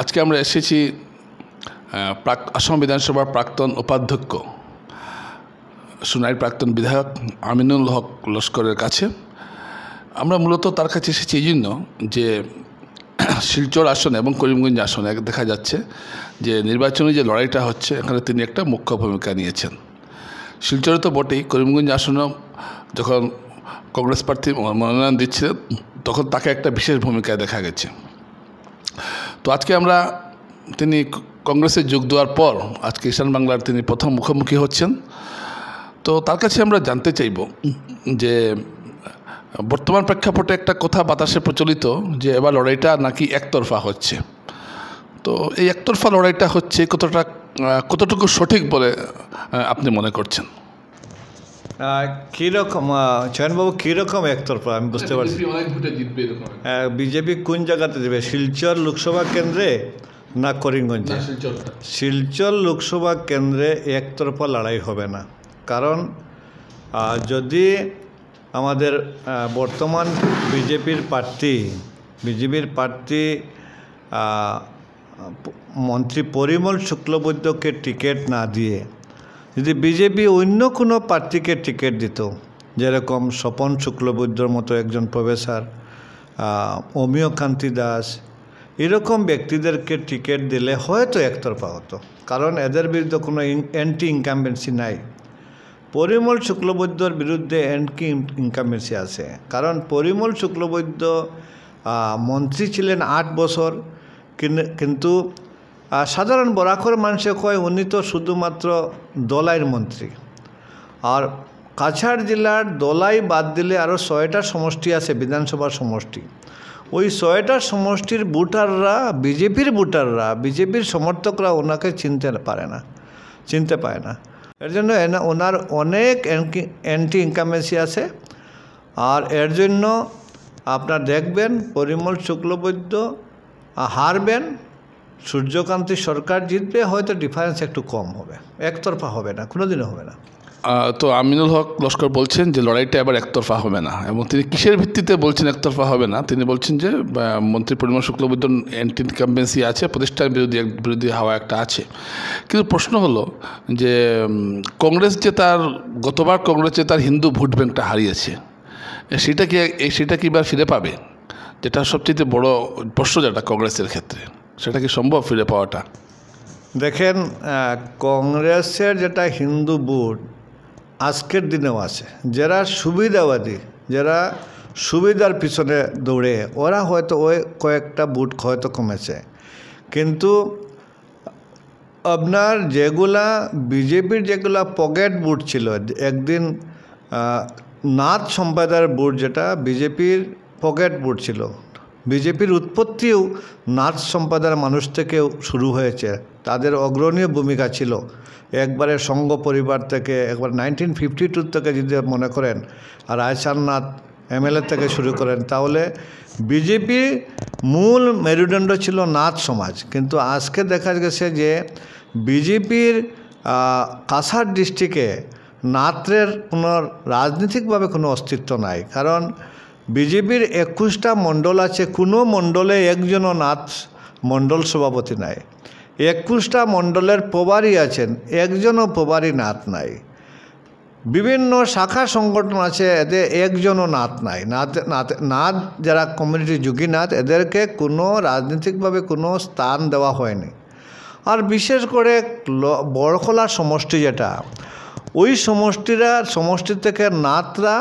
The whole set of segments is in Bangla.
আজকে আমরা এসেছি প্রাক আসাম বিধানসভার প্রাক্তন উপাধ্যক্ষ সোনাই প্রাক্তন বিধায়ক আমিনুল হক লস্করের কাছে আমরা মূলত তার কাছে এসেছি এই জন্য যে শিলচর আসনে এবং করিমগঞ্জ আসনে দেখা যাচ্ছে যে নির্বাচনী যে লড়াইটা হচ্ছে এখানে তিনি একটা মুখ্য ভূমিকা নিয়েছেন শিলচরে তো বটেই করিমগঞ্জ আসনেও যখন কংগ্রেস প্রার্থী মনোনয়ন দিচ্ছিলেন তখন তাকে একটা বিশেষ ভূমিকায় দেখা গেছে তো আজকে আমরা তিনি কংগ্রেসে যোগ দেওয়ার পর আজকে ঈশান বাংলার তিনি প্রথম মুখোমুখি হচ্ছেন তো তার কাছে আমরা জানতে চাইব যে বর্তমান প্রেক্ষাপটে একটা কথা বাতাসে প্রচলিত যে এবার লড়াইটা নাকি একতরফা হচ্ছে তো এই একতরফা লড়াইটা হচ্ছে কতটা কতটুকু সঠিক বলে আপনি মনে করছেন কীরকম চয়নবাবু কীরকম একতরফা আমি আচ্ছা, বুঝতে পারছি বিজেপি হ্যাঁ, কোন জায়গাতে দেবে শিলচর লোকসভা কেন্দ্রে না করিমগঞ্জে শিলচর লোকসভা কেন্দ্রে একতরফা লড়াই হবে না কারণ যদি আমাদের বর্তমান বিজেপির প্রার্থী বিজেপির প্রার্থী মন্ত্রী পরিমল শুক্লবৈদ্যকে টিকিট না দিয়ে যদি বিজেপি অন্য কোনো প্রার্থীকে টিকিট দিত যেরকম স্বপন শুক্লবৈদ্যর মতো একজন প্রফেসর অমিয়কান্তি দাস এরকম ব্যক্তিদেরকে টিকিট দিলে হয়তো একতরফা হতো কারণ এদের বিরুদ্ধে কোনো অ্যান্টি ইনকামবেন্সি নাই পরিমল শুক্লবৈদ্যর বিরুদ্ধে অ্যান্টি ইনকামবেন্সি আছে কারণ পরিমল শুক্লবৈদ্য মন্ত্রী ছিলেন আট বছর কিন্তু আর সাধারণ বরাকর মানুষে কয় উনি তো শুধুমাত্র দলাইয়ের মন্ত্রী আর কাছাড় জেলার দলাই বাদ দিলে আরও ছয়টা সমষ্টি আছে বিধানসভার সমষ্টি ওই ছয়টা সমষ্টির ভোটাররা বিজেপির ভোটাররা বিজেপির সমর্থকরা ওনাকে চিনতে পারে না চিনতে পায় না এর জন্য ওনার অনেক অ্যান্টি ইনকামেন্সি আছে আর এর জন্য আপনার দেখবেন পরিমল শুক্লবৈদ্য হারবেন সূর্যকান্তি সরকার জিতবে হয়তো ডিফারেন্স একটু কম হবে একতরফা হবে না দিনও হবে না তো আমিনুল হক লস্কর বলছেন যে লড়াইটা এবার একতরফা হবে না এবং তিনি কিসের ভিত্তিতে বলছেন একতরফা হবে না তিনি বলছেন যে মন্ত্রী পরিমল শুক্লবৈদ্য অ্যান্টি ইনকাম্বেন্সি আছে প্রতিষ্ঠান বিরোধী বিরোধী হাওয়া একটা আছে কিন্তু প্রশ্ন হলো যে কংগ্রেস যে তার গতবার কংগ্রেস যে তার হিন্দু ভোট ব্যাঙ্কটা হারিয়েছে সেটা কি সেটা কি এবার ফিরে পাবে যেটা সবচেয়ে বড় প্রশ্ন যেটা কংগ্রেসের ক্ষেত্রে সেটা কি সম্ভব ফিরে পাওয়াটা দেখেন কংগ্রেসের যেটা হিন্দু বুট আজকের দিনেও আছে যারা সুবিধাবাদী যারা সুবিধার পিছনে দৌড়ে ওরা হয়তো ওই কয়েকটা বুট হয়তো কমেছে কিন্তু আপনার যেগুলা বিজেপির যেগুলা পকেট বুট ছিল একদিন নাথ সম্প্রদায়ের বুট যেটা বিজেপির পকেট বুট ছিল বিজেপির উৎপত্তিও নাচ সম্প্রদায়ের মানুষ থেকেও শুরু হয়েছে তাদের অগ্রণীয় ভূমিকা ছিল একবারে সঙ্গ পরিবার থেকে একবার নাইনটিন ফিফটি টু থেকে যদি মনে করেন আর আয়সারনাথ এমএলএ থেকে শুরু করেন তাহলে বিজেপি মূল মেরুদণ্ড ছিল নাচ সমাজ কিন্তু আজকে দেখা গেছে যে বিজেপির কাছাড় ডিস্ট্রিক্টে নাত্রের কোনো রাজনৈতিকভাবে কোনো অস্তিত্ব নাই কারণ বিজেপির একুশটা মণ্ডল আছে কোনো মণ্ডলে একজনও নাথ মণ্ডল সভাপতি নাই একুশটা মণ্ডলের প্রবারই আছেন একজনও প্রবারই নাথ নাই বিভিন্ন শাখা সংগঠন আছে এতে একজনও নাথ নাই নাথ নাথ যারা কমিউনিটি যুগী নাথ এদেরকে কোনো রাজনৈতিকভাবে কোনো স্থান দেওয়া হয়নি আর বিশেষ করে বড়খোলা সমষ্টি যেটা ওই সমষ্টিরা সমষ্টি থেকে নাথরা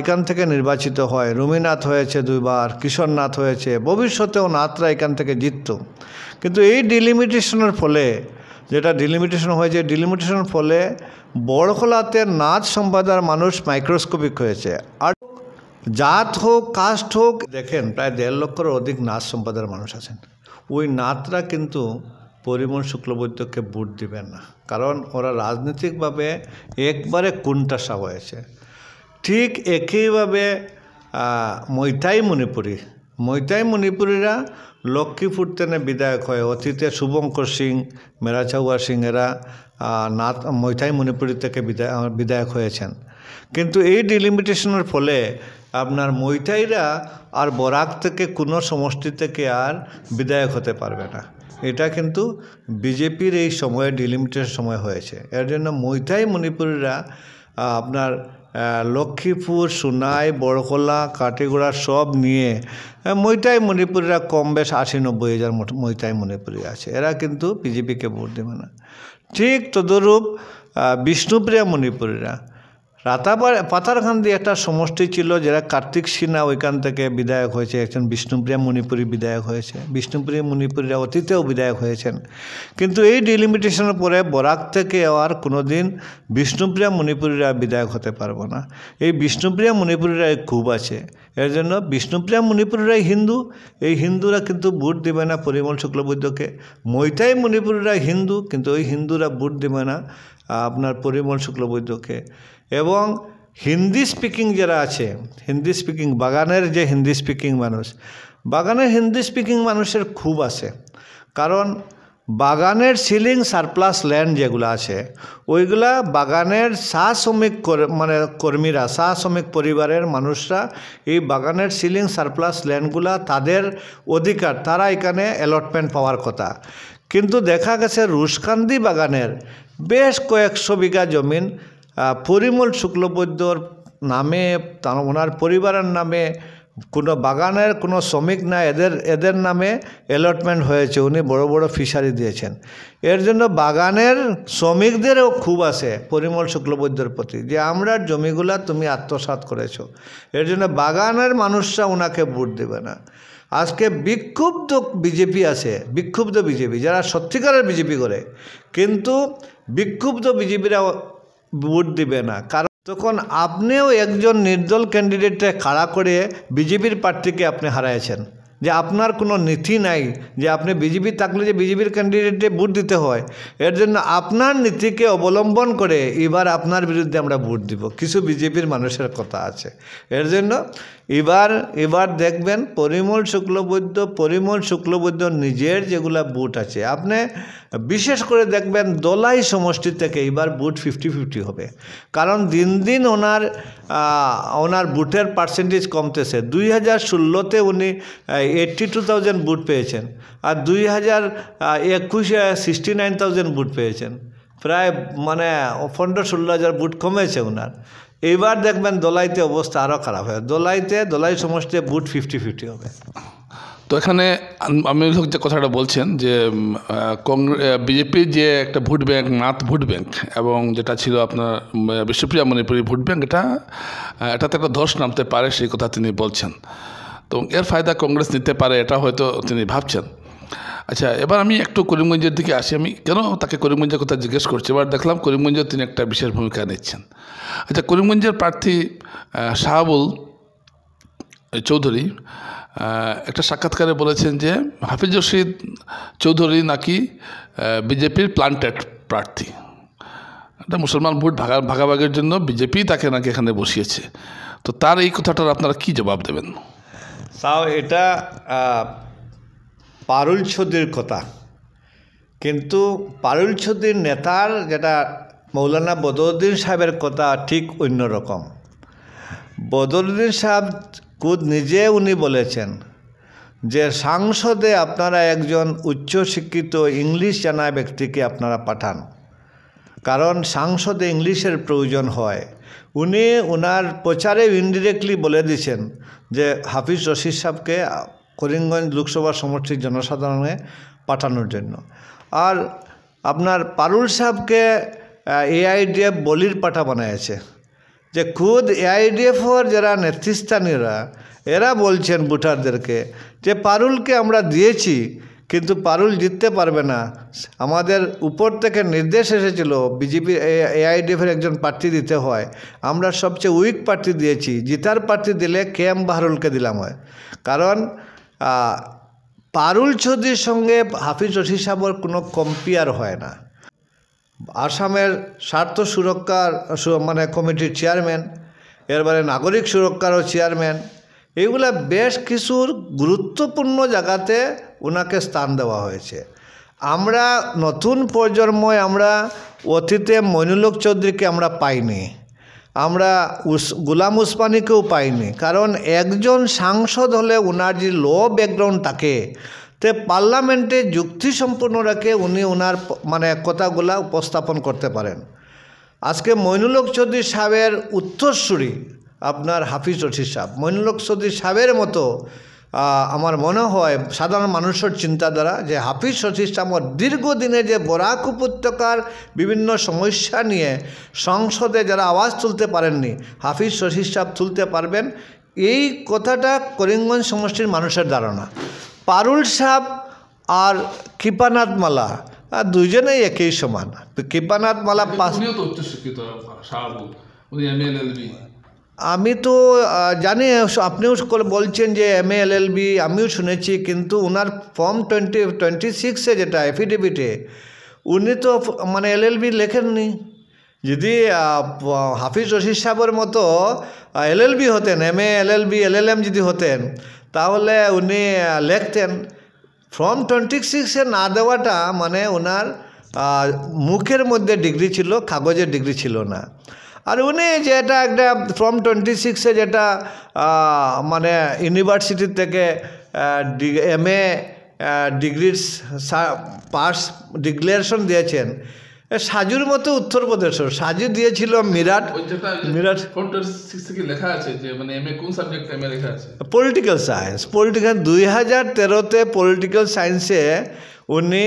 এখান থেকে নির্বাচিত হয় রুমিনাথ হয়েছে দুইবার কিশোরনাথ হয়েছে ভবিষ্যতেও নাথরা এখান থেকে জিততো কিন্তু এই ডিলিমিটেশনের ফলে যেটা ডিলিমিটেশন হয়েছে ডিলিমিটেশনের ফলে বড়খোলাতে নাচ সম্প্রদায়ের মানুষ মাইক্রোস্কোপিক হয়েছে আর জাত হোক কাস্ট হোক দেখেন প্রায় দেড় লক্ষরও অধিক নাচ সম্প্রদায়ের মানুষ আছেন ওই নাতরা কিন্তু পরিমল শুক্লবৈদ্যকে ভোট দিবেন না কারণ ওরা রাজনৈতিকভাবে একবারে কুণ্ঠাসা হয়েছে ঠিক একইভাবে মৈথাই মণিপুরী মৈথাই মণিপুরীরা লক্ষ্মীপুর থেকে বিধায়ক হয় অতীতে শুভঙ্কর সিং মেরাচাউয়া সিং এরা নাথ মৈথাই মণিপুরী থেকে বিধায় বিধায়ক হয়েছেন কিন্তু এই ডিলিমিটেশনের ফলে আপনার মৈথাইরা আর বরাক থেকে কোনো সমষ্টি থেকে আর বিধায়ক হতে পারবে না এটা কিন্তু বিজেপির এই সময়ে ডিলিমিটেশন সময় হয়েছে এর জন্য মৈথাই মণিপুরীরা আপনার লক্ষ্মীপুর সুনাই বড়কলা কাটিগোড়া সব নিয়ে মৈতাই মণিপুরীরা কম বেশ আশি নব্বই হাজার মৈতাই মণিপুরী আছে এরা কিন্তু বিজেপিকে ভোট দেবে না ঠিক তদরূপ বিষ্ণুপ্রিয়া মণিপুরীরা রাতাবার পাতারখান্দি একটা সমষ্টি ছিল যারা কার্তিক সিনহা ওইখান থেকে বিধায়ক হয়েছে একজন বিষ্ণুপ্রিয়া মণিপুরী বিধায়ক হয়েছে বিষ্ণুপ্রিয়া মণিপুরীরা অতীতেও বিধায়ক হয়েছেন কিন্তু এই ডিলিমিটেশনের পরে বরাক থেকে আর কোনোদিন বিষ্ণুপ্রিয়া মণিপুরীরা বিধায়ক হতে পারবো না এই বিষ্ণুপ্রিয়া মণিপুরীরা খুব আছে এর জন্য বিষ্ণুপ্রিয়া মণিপুরীরাই হিন্দু এই হিন্দুরা কিন্তু ভোট দেবে না পরিমল শুক্লবৈদ্যকে মৈতাই মণিপুরীরা হিন্দু কিন্তু ওই হিন্দুরা ভোট দেবে না আপনার পরিমল শুক্লবৈদ্যকে এবং হিন্দি স্পিকিং যারা আছে হিন্দি স্পিকিং বাগানের যে হিন্দি স্পিকিং মানুষ বাগানের হিন্দি স্পিকিং মানুষের খুব আছে কারণ বাগানের সিলিং সারপ্লাস ল্যান্ড যেগুলো আছে ওইগুলা বাগানের সা শ্রমিক মানে কর্মীরা সা শ্রমিক পরিবারের মানুষরা এই বাগানের সিলিং সারপ্লাস ল্যান্ডগুলা তাদের অধিকার তারা এখানে অ্যালটমেন্ট পাওয়ার কথা কিন্তু দেখা গেছে রুশকান্দি বাগানের বেশ কয়েকশো বিঘা জমিন পরিমল শুক্লবৈদ্যর নামে ওনার পরিবারের নামে কোনো বাগানের কোনো শ্রমিক না এদের এদের নামে অ্যালটমেন্ট হয়েছে উনি বড় বড় ফিশারি দিয়েছেন এর জন্য বাগানের শ্রমিকদেরও খুব আছে পরিমল শুক্লবৈদ্যর প্রতি যে আমরা জমিগুলা তুমি আত্মসাত করেছো এর জন্য বাগানের মানুষরা ওনাকে ভোট দেবে না আজকে বিক্ষুব্ধ বিজেপি আছে বিক্ষুব্ধ বিজেপি যারা সত্যিকারের বিজেপি করে কিন্তু বিক্ষুব্ধ বিজেপিরা ভোট দিবে না কারণ তখন আপনিও একজন নির্দল ক্যান্ডিডেটকে খাড়া করে বিজেপির প্রার্থীকে আপনি হারাইছেন যে আপনার কোনো নীতি নাই যে আপনি বিজেপি থাকলে যে বিজেপির ক্যান্ডিডেটে ভোট দিতে হয় এর জন্য আপনার নীতিকে অবলম্বন করে এবার আপনার বিরুদ্ধে আমরা ভোট দিব কিছু বিজেপির মানুষের কথা আছে এর জন্য এবার এবার দেখবেন পরিমল শুক্লবৈদ্য পরিমল শুক্লবৈদ্য নিজের যেগুলা বুট আছে আপনি বিশেষ করে দেখবেন দোলাই সমষ্টি থেকে এবার বুট ফিফটি ফিফটি হবে কারণ দিন দিন ওনার ওনার বুটের পার্সেন্টেজ কমতেছে দুই হাজার ষোলোতে উনি এইট্টি টু থাউজেন্ড বুট পেয়েছেন আর দুই হাজার একুশে সিক্সটি নাইন থাউজেন্ড বুট পেয়েছেন প্রায় মানে পনেরো ষোলো হাজার বুট কমেছে ওনার এইবার দেখবেন দোলাইতে অবস্থা আরও খারাপ হবে দোলাইতে দোলাই সমষ্টিতে বুট ফিফটি ফিফটি হবে তো এখানে আমি যে কথাটা বলছেন যে কংগ্রেস বিজেপির যে একটা ভোট ব্যাংক নাথ ভোট ব্যাংক এবং যেটা ছিল আপনার বিশ্বপ্রিয়া মণিপুরী ভোট ব্যাংক এটা এটাতে একটা ধস নামতে পারে সেই কথা তিনি বলছেন তো এর ফায়দা কংগ্রেস নিতে পারে এটা হয়তো তিনি ভাবছেন আচ্ছা এবার আমি একটু করিমগঞ্জের দিকে আসি আমি কেন তাকে করিমগঞ্জের কথা জিজ্ঞেস করছি এবার দেখলাম করিমগঞ্জে তিনি একটা বিশেষ ভূমিকা নিচ্ছেন আচ্ছা করিমগঞ্জের প্রার্থী শাহাবুল চৌধুরী একটা সাক্ষাৎকারে বলেছেন যে হাফিজ রশিদ চৌধুরী নাকি বিজেপির প্লান্টেড প্রার্থী এটা মুসলমান ভোট ভাগা ভাগাভাগের জন্য বিজেপি তাকে নাকি এখানে বসিয়েছে তো তার এই কথাটার আপনারা কি জবাব দেবেন তাও এটা পারুল ছদের কথা কিন্তু পারুল নেতার যেটা মৌলানা বদরুদ্দিন সাহেবের কথা ঠিক অন্যরকম বদরুদ্দিন সাহেব কুদ নিজে উনি বলেছেন যে সাংসদে আপনারা একজন উচ্চশিক্ষিত ইংলিশ জানা ব্যক্তিকে আপনারা পাঠান কারণ সাংসদে ইংলিশের প্রয়োজন হয় উনি ওনার প্রচারে ইনডিরেক্টলি বলে দিয়েছেন যে হাফিজ রশিদ সাহেবকে করিমগঞ্জ লোকসভা সমষ্টির জনসাধারণে পাঠানোর জন্য আর আপনার পারুল সাহেবকে এআইডিএফ বলির পাঠা বানিয়েছে যে খুদ এআইডিএফর যারা নেতৃস্থানীয়রা এরা বলছেন ভোটারদেরকে যে পারুলকে আমরা দিয়েছি কিন্তু পারুল জিততে পারবে না আমাদের উপর থেকে নির্দেশ এসেছিল বিজেপি এআইডিএফের একজন প্রার্থী দিতে হয় আমরা সবচেয়ে উইক প্রার্থী দিয়েছি জিতার প্রার্থী দিলে কে এম বাহারুলকে দিলাম হয় কারণ পারুল চৌধুরীর সঙ্গে হাফিজ রশিদ সাহর কোনো কম্পেয়ার হয় না আসামের স্বার্থ সুরক্ষার মানে কমিটির চেয়ারম্যান এরবারে নাগরিক সুরক্ষারও চেয়ারম্যান এইগুলা বেশ কিছু গুরুত্বপূর্ণ জায়গাতে ওনাকে স্থান দেওয়া হয়েছে আমরা নতুন প্রজন্ময় আমরা অতীতে মইনুলক চৌধুরীকে আমরা পাইনি আমরা উস গুলাম উসমানিকেও পাইনি কারণ একজন সাংসদ হলে ওনার যে ল ব্যাকগ্রাউন্ড থাকে তে পার্লামেন্টে যুক্তিসম্পন্ন রাখে উনি ওনার মানে কথাগুলা উপস্থাপন করতে পারেন আজকে মইনুলক চৌধুরী সাহেবের উত্তরসূরি আপনার হাফিজ রশিদ সাহেব মইনুলক চৌধুরী সাহেবের মতো আমার মনে হয় সাধারণ মানুষের চিন্তাধারা যে হাফিজ শশীষ চামর দীর্ঘদিনে যে বরাক উপত্যকার বিভিন্ন সমস্যা নিয়ে সংসদে যারা আওয়াজ তুলতে পারেননি হাফিজ শশীষ চাপ তুলতে পারবেন এই কথাটা করিমগঞ্জ সমষ্টির মানুষের ধারণা পারুল সাপ আর কৃপানাথ মালা আর দুজনেই একই সমান কৃপানাথ মালা পাস আমি তো জানি আপনিও বলছেন যে এম এল এল বি আমিও শুনেছি কিন্তু ওনার ফর্ম টোয়েন্টি টোয়েন্টি সিক্সে যেটা এফিডেভিটে উনি তো মানে এল এল বি লেখেননি যদি হাফিজ রশিদ সাহেবের মতো এল এল বি হতেন M A L L B L L M যদি হতেন তাহলে উনি লেখতেন ফর্ম টোয়েন্টি সিক্সে না দেওয়াটা মানে ওনার মুখের মধ্যে ডিগ্রি ছিল কাগজের ডিগ্রি ছিল না আর উনি যেটা একটা ফর্ম টোয়েন্টি সিক্সে যেটা মানে ইউনিভার্সিটি থেকে এম এ ডিগ্রির পাস ডিক্লারেশন দিয়েছেন সাজুর মতো উত্তরপ্রদেশ সাজু দিয়েছিল মিরাট মিরাট লেখা আছে যে মানে কোন সাবজেক্ট লেখা আছে পলিটিক্যাল সায়েন্স পলিটিক্যাল দুই হাজার তেরোতে পলিটিক্যাল সায়েন্সে উনি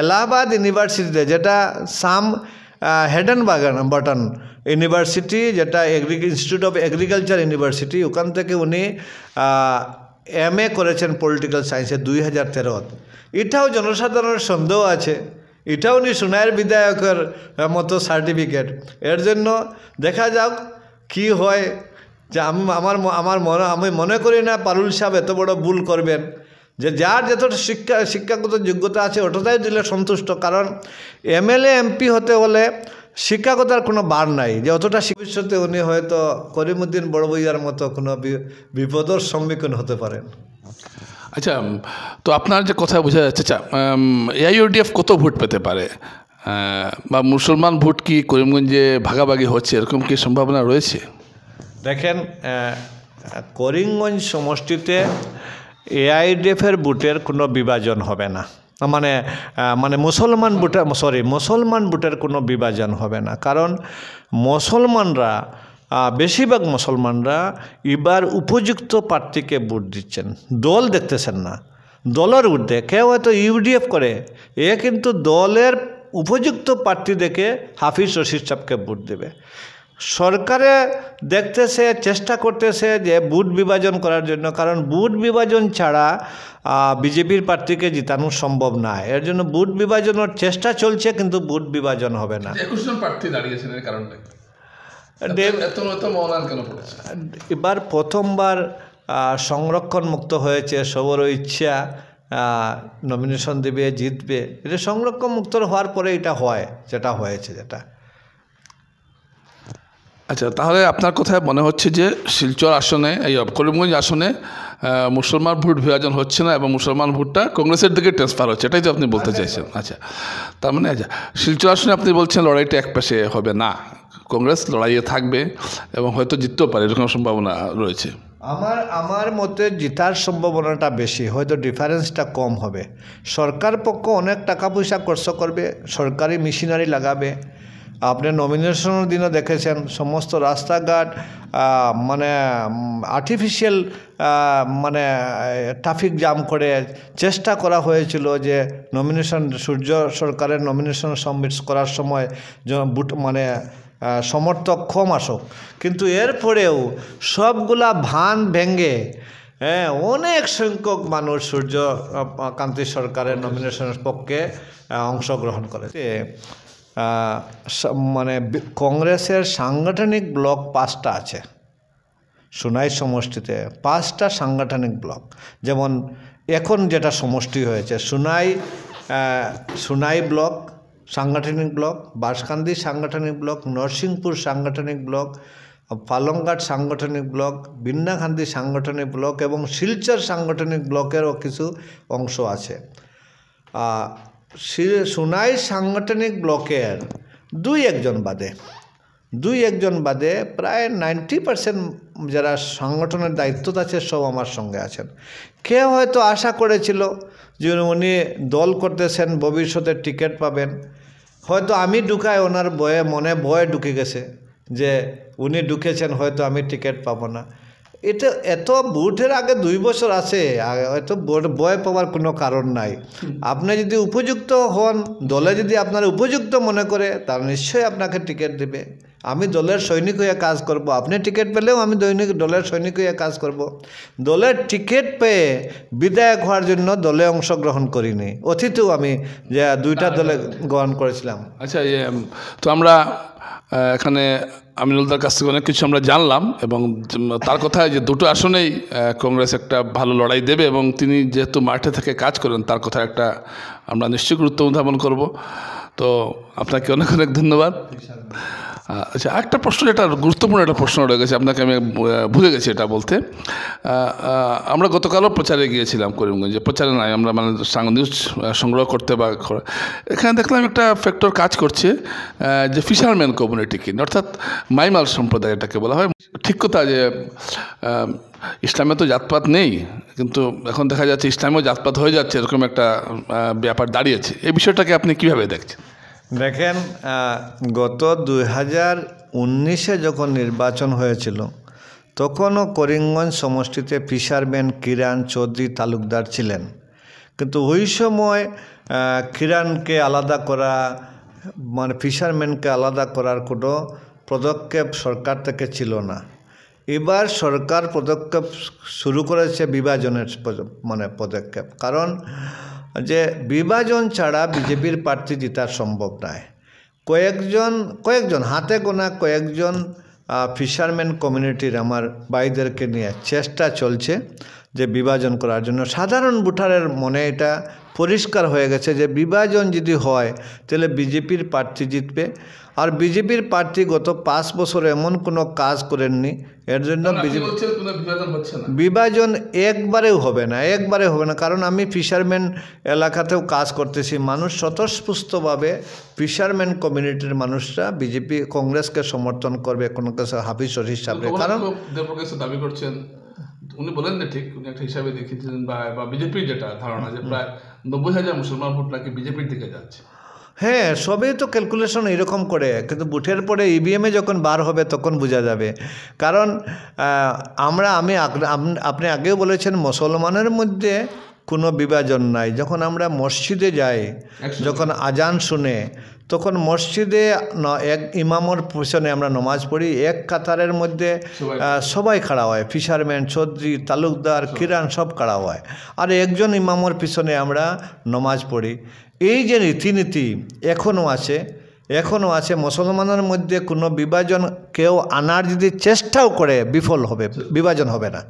এলাহাবাদ ইউনিভার্সিটিতে যেটা Sam Higginbottom university যেটা agri institute of agriculture university ওখান থেকে উনি এম এ করেছেন পলিটিক্যাল সায়েন্সে দুই হাজার তেরোত এটাও জনসাধারণের সন্দেহ আছে এটাও উনি সোনায়ের বিধায়কের মতো সার্টিফিকেট এর জন্য দেখা যাক কি হয় যে আমি আমার আমার মনে আমি মনে করি না পারুল সাহেব এত বড় ভুল করবেন যে যার যত শিক্ষা শিক্ষাগত যোগ্যতা আছে ওটাতেই দিলে সন্তুষ্ট কারণ এমএলএ এমপি হতে হলে শিক্ষাগতার কোনো বার নাই যে অতটা ভবিষ্যতে উনি হয়তো করিমুদ্দিন বড়বইয়ার মতো কোনো বিপদর সম্মুখীন হতে পারেন আচ্ছা তো আপনার যে কথা বোঝা যাচ্ছে আচ্ছা, এআইউডিএফ কত ভোট পেতে পারে বা মুসলমান ভোট কি করিমগঞ্জে ভাগাভাগি হচ্ছে এরকম কি সম্ভাবনা রয়েছে দেখেন করিমগঞ্জ সমষ্টিতে এআইডিএফের ভোটের কোনো বিভাজন হবে না মানে মানে মুসলমান বুটার সরি মুসলমান বুটের কোনো বিভাজন হবে না কারণ মুসলমানরা বেশিরভাগ মুসলমানরা এবার উপযুক্ত প্রার্থীকে ভোট দিচ্ছেন দল দেখতেছেন না দলের উর্ধে কেউ হয়তো ইউডিএফ করে এ কিন্তু দলের উপযুক্ত প্রার্থী দেখে হাফিজ রশিদ সাহেবকে ভোট দেবে সরকারে দেখতেছে চেষ্টা করতেছে যে বুট বিভাজন করার জন্য কারণ বুট বিভাজন ছাড়া বিজেপির প্রার্থীকে জিতানো সম্ভব না এর জন্য বুট বিভাজনের চেষ্টা চলছে কিন্তু বুট বিভাজন হবে না প্রার্থী দাঁড়িয়েছেন এর কারণটা এবার প্রথমবার সংরক্ষণ মুক্ত হয়েছে সবর ইচ্ছা নমিনেশন দেবে জিতবে এটা সংরক্ষণ মুক্ত হওয়ার পরে এটা হয় যেটা হয়েছে যেটা আচ্ছা তাহলে আপনার কথায় মনে হচ্ছে যে শিলচর আসনে এই করিমগঞ্জ আসনে মুসলমান ভোট বিভাজন হচ্ছে না এবং মুসলমান ভোটটা কংগ্রেসের দিকে ট্রান্সফার হচ্ছে এটাই তো আপনি বলতে আচ্ছা। চাইছেন আচ্ছা তার মানে আচ্ছা শিলচর আসনে আপনি বলছেন লড়াইটা এক পাশে হবে না কংগ্রেস লড়াইয়ে থাকবে এবং হয়তো জিততেও পারে এরকম সম্ভাবনা রয়েছে আমার আমার মতে জেতার সম্ভাবনাটা বেশি হয়তো ডিফারেন্সটা কম হবে সরকার পক্ষ অনেক টাকা পয়সা খরচ করবে সরকারি মেশিনারি লাগাবে আপনি নমিনেশনের দিনও দেখেছেন সমস্ত রাস্তাঘাট মানে আর্টিফিশিয়াল মানে ট্রাফিক জাম করে চেষ্টা করা হয়েছিল যে নমিনেশন সূর্য সরকারের নমিনেশন সাবমিট করার সময় মানে সমর্থক কম আসুক কিন্তু এরপরেও সবগুলা ভান ভেঙ্গে হ্যাঁ অনেক সংখ্যক মানুষ সূর্য কান্তি সরকারের নমিনেশনের পক্ষে অংশগ্রহণ করেছে মানে কংগ্রেসের সাংগঠনিক ব্লক পাঁচটা আছে সোনাই সমষ্টিতে পাঁচটা সাংগঠনিক ব্লক যেমন এখন যেটা সমষ্টি হয়েছে সোনাই সোনাই ব্লক সাংগঠনিক ব্লক বাসকান্দি সাংগঠনিক ব্লক নরসিংপুর সাংগঠনিক ব্লক পালংঘাট সাংগঠনিক ব্লক বিন্যাখান্দি সাংগঠনিক ব্লক এবং শিলচর সাংগঠনিক ব্লকেরও কিছু অংশ আছে সোনাই সাংগঠনিক ব্লকের দুই একজন বাদে দুই একজন বাদে প্রায় নাইনটি পার্সেন্ট যারা সংগঠনের দায়িত্ব আছে সব আমার সঙ্গে আছেন কেউ হয়তো আশা করেছিল যে উনি দল করতেছেন ভবিষ্যতে টিকিট পাবেন হয়তো আমি ঢুকাই ওনার বয়ে মনে বয়ে ঢুকে গেছে যে উনি ঢুকেছেন হয়তো আমি টিকিট পাবো না এটা এত ভোটের আগে দুই বছর আছে এত বয় পাওয়ার কোনো কারণ নাই আপনি যদি উপযুক্ত হন দলে যদি আপনার উপযুক্ত মনে করে তারা নিশ্চয়ই আপনাকে টিকিট দেবে আমি দলের সৈনিক হয়ে কাজ করব। আপনি টিকিট পেলেও আমি দৈনিক দলের সৈনিক হয়ে কাজ করব। দলের টিকিট পেয়ে বিধায়ক হওয়ার জন্য দলে অংশগ্রহণ করিনি অতীতেও আমি যে দুইটা দলে গ্রহণ করেছিলাম আচ্ছা তো আমরা এখানে আমিনুলদার কাছ থেকে অনেক কিছু আমরা জানলাম এবং তার কথায় যে দুটো আসনেই কংগ্রেস একটা ভালো লড়াই দেবে এবং তিনি যেহেতু মাঠে থেকে কাজ করেন তার কথা একটা আমরা নিশ্চয়ই গুরুত্ব উদ্ধাপন করব তো আপনাকে অনেক অনেক ধন্যবাদ আচ্ছা একটা প্রশ্ন যেটা গুরুত্বপূর্ণ একটা প্রশ্ন রয়ে গেছে আপনাকে আমি ভুলে গেছি এটা বলতে আমরা গতকালও প্রচারে গিয়েছিলাম করিমগঞ্জে প্রচারে নাই আমরা মানে নিউজ সংগ্রহ করতে বা এখানে দেখলাম একটা ফ্যাক্টর কাজ করছে যে ফিশারম্যান কমিউনিটি কি অর্থাৎ মাইমাল সম্প্রদায় এটাকে বলা হয় ঠিক কথা যে ইসলামে তো জাতপাত নেই কিন্তু এখন দেখা যাচ্ছে ইসলামেও জাতপাত হয়ে যাচ্ছে এরকম একটা ব্যাপার দাঁড়িয়েছে এই বিষয়টাকে আপনি কিভাবে দেখছেন দেখেন গত দুই হাজার উনিশে যখন নির্বাচন হয়েছিল তখনও করিমগঞ্জ সমষ্টিতে ফিশারম্যান কিরান চৌধুরী তালুকদার ছিলেন কিন্তু ওই সময় কিরানকে আলাদা করা মানে ফিশারম্যানকে আলাদা করার কোনো পদক্ষেপ সরকার থেকে ছিল না এবার সরকার পদক্ষেপ শুরু করেছে বিভাজনের মানে পদক্ষেপ কারণ যে বিভাজন ছাড়া বিজেপির প্রার্থী জেতা সম্ভব নয় কয়েকজন কয়েকজন হাতে গোনা কয়েকজন ফিশারম্যান কমিউনিটির আমার ভাইদেরকে নিয়ে চেষ্টা চলছে যে বিভাজন করার জন্য সাধারণ ভোটারের মনে এটা পরিষ্কার হয়ে গেছে যে বিভাজন যদি হয় তাহলে বিজেপির প্রার্থী জিতবে আর বিজেপির প্রার্থী গত পাঁচ বছর এমন কোনো কাজ করেননি এর জন্য বিজেপি বিভাজন একবারেও হবে না একবারে হবে না কারণ আমি ফিশারম্যান এলাকাতেও কাজ করতেছি মানুষ স্বতঃস্ফূর্তভাবে ফিশারম্যান কমিউনিটির মানুষরা বিজেপি কংগ্রেসকে সমর্থন করবে কোনো কাছে হাফিজ হিসাবে কারণ দাবি করছেন উনি বলেন না ঠিক উনি একটা হিসাবে দেখেছিলেন বা বিজেপির যেটা ধারণা যে প্রায় নব্বই হাজার মুসলমান ভোট নাকি বিজেপির দিকে যাচ্ছে হ্যাঁ সবই তো ক্যালকুলেশন এরকম করে কিন্তু বুথের পরে ইভিএমে e যখন বার হবে তখন বোঝা যাবে কারণ আমরা আমি আপনি আগেও বলেছেন মুসলমানের মধ্যে কোনো বিভাজন নাই যখন আমরা মসজিদে যাই যখন আজান শুনে তখন মসজিদে এক ইমামর পিছনে আমরা নমাজ পড়ি এক কাতারের মধ্যে সবাই খাড়া হয় ফিশারম্যান চৌধুরী তালুকদার কিরান সব খাড়া হয় আর একজন ইমামর পিছনে আমরা নমাজ পড়ি এই যে রীতিনীতি এখনও আছে এখনও আছে মুসলমানের মধ্যে কোনো বিভাজন কেউ আনার যদি চেষ্টাও করে বিফল হবে বিভাজন হবে না